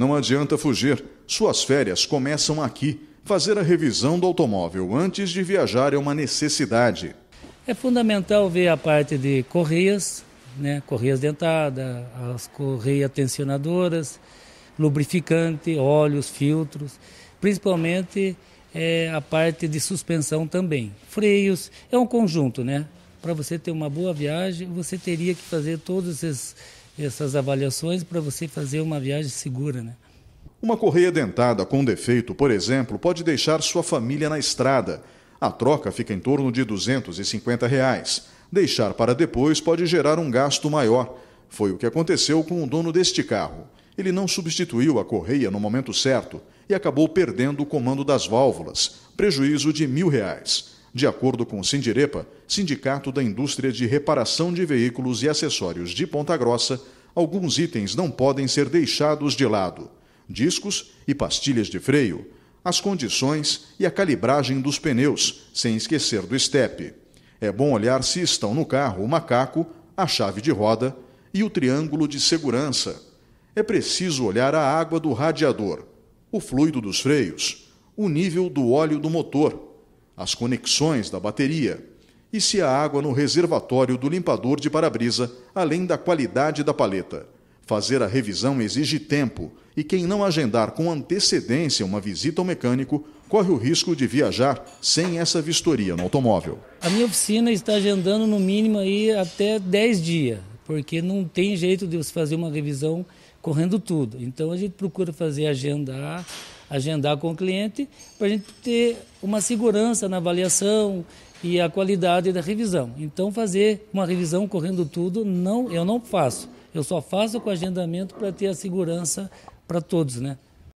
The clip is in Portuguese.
Não adianta fugir. Suas férias começam aqui. Fazer a revisão do automóvel antes de viajar é uma necessidade. É fundamental ver a parte de correias, né? correias dentadas, as correias tensionadoras, lubrificante, óleos, filtros, principalmente é, a parte de suspensão também. Freios, é um conjunto, né? Para você ter uma boa viagem, você teria que fazer todos esses essas avaliações para você fazer uma viagem segura, né? Uma correia dentada com defeito, por exemplo, pode deixar sua família na estrada. A troca fica em torno de 250 reais. Deixar para depois pode gerar um gasto maior. Foi o que aconteceu com o dono deste carro. Ele não substituiu a correia no momento certo e acabou perdendo o comando das válvulas, prejuízo de mil reais de acordo com o Sindirepa, Sindicato da Indústria de Reparação de Veículos e Acessórios de Ponta Grossa, alguns itens não podem ser deixados de lado: discos e pastilhas de freio, as condições e a calibragem dos pneus, sem esquecer do estepe. É bom olhar se estão no carro o macaco, a chave de roda e o triângulo de segurança. É preciso olhar a água do radiador, o fluido dos freios, o nível do óleo do motor as conexões da bateria e se há água no reservatório do limpador de para-brisa, além da qualidade da paleta. Fazer a revisão exige tempo e quem não agendar com antecedência uma visita ao mecânico corre o risco de viajar sem essa vistoria no automóvel. A minha oficina está agendando no mínimo aí até 10 dias, porque não tem jeito de você fazer uma revisão correndo tudo. Então a gente procura fazer agendar agendar com o cliente, para a gente ter uma segurança na avaliação e a qualidade da revisão. Então, fazer uma revisão correndo tudo, não, eu não faço. Eu só faço com agendamento para ter a segurança para todos, né?